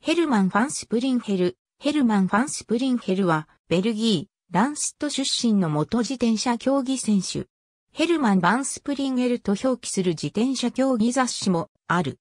ヘルマン・ファン・スプリンヘル。ヘルマン・ファン・スプリンヘルは、ベルギー、ランスット出身の元自転車競技選手。ヘルマン・バンスプリンヘルと表記する自転車競技雑誌もある。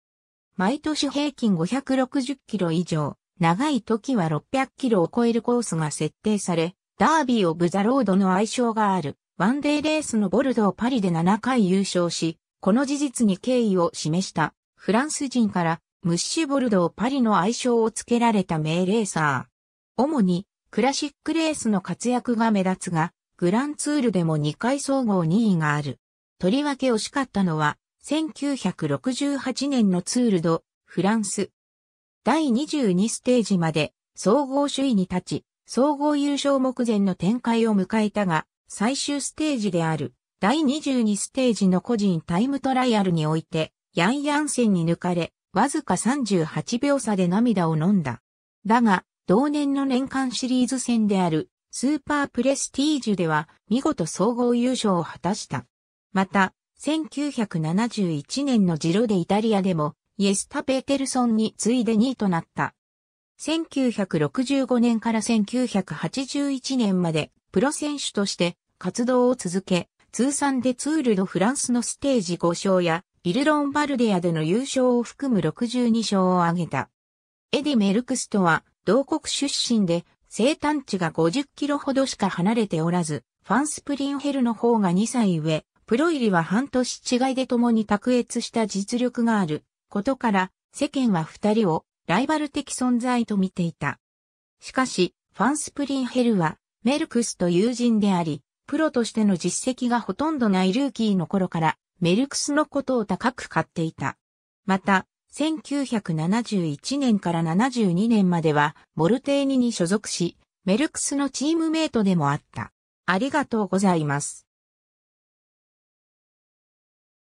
毎年平均560キロ以上、長い時は600キロを超えるコースが設定され、ダービー・オブ・ザ・ロードの愛称がある、ワンデーレースのボルドー・パリで7回優勝し、この事実に敬意を示した、フランス人からムッシュボルドーパリの愛称を付けられた名レーサー。主にクラシックレースの活躍が目立つが、グランツールでも2回総合2位がある。とりわけ惜しかったのは、1968年のツールド、フランス。第22ステージまで総合首位に立ち、総合優勝目前の展開を迎えたが、最終ステージである第22ステージの個人タイムトライアルにおいて、ヤンヤン戦に抜かれ、わずか38秒差で涙を飲んだ。だが、同年の年間シリーズ戦であるスーパープレスティージュでは見事総合優勝を果たした。また、1971年のジロでイタリアでもイエスタ・ペーテルソンに次いで2位となった。1965年から1981年までプロ選手として活動を続け、通算でツールドフランスのステージ5勝やイルロンバルディアでの優勝を含む62勝を挙げた。エディ・メルクスとは、同国出身で、生誕地が50キロほどしか離れておらず、ファンスプリンヘルの方が2歳上、プロ入りは半年違いで共に卓越した実力があることから、世間は二人をライバル的存在と見ていた。しかし、ファンスプリンヘルは、メルクスと友人であり、プロとしての実績がほとんどないルーキーの頃から、メルクスのことを高く買っていた。また、1971年から72年までは、ボルテーニに所属し、メルクスのチームメイトでもあった。ありがとうございます。